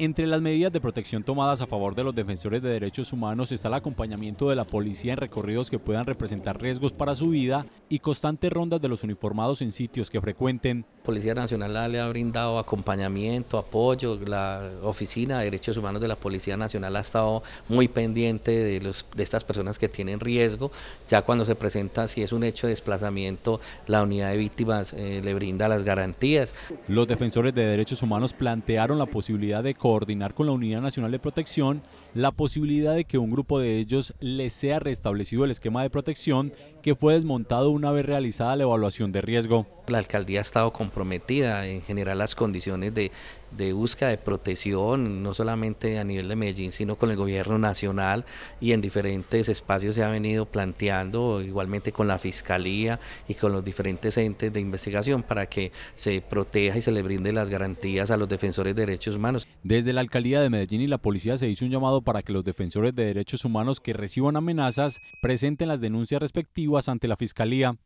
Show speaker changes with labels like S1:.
S1: Entre las medidas de protección tomadas a favor de los defensores de derechos humanos está el acompañamiento de la policía en recorridos que puedan representar riesgos para su vida y constantes rondas de los uniformados en sitios que frecuenten.
S2: Policía Nacional le ha brindado acompañamiento, apoyo, la Oficina de Derechos Humanos de la Policía Nacional ha estado muy pendiente de, los, de estas personas que tienen riesgo, ya cuando se presenta si es un hecho de desplazamiento, la unidad de víctimas eh, le brinda las
S1: garantías. Los defensores de derechos humanos plantearon la posibilidad de coordinar con la Unidad Nacional de Protección la posibilidad de que un grupo de ellos les sea restablecido el esquema de
S2: protección que fue desmontado una vez realizada la evaluación de riesgo la alcaldía ha estado comprometida en generar las condiciones de, de búsqueda de protección, no solamente a nivel de Medellín, sino con el gobierno nacional y en diferentes espacios se ha venido planteando, igualmente con la fiscalía y con los diferentes entes de investigación para que se proteja y se le brinde las garantías a los defensores de derechos humanos. Desde la alcaldía de Medellín y
S1: la policía se hizo un llamado para que los defensores de derechos humanos que reciban amenazas presenten las denuncias respectivas ante la fiscalía.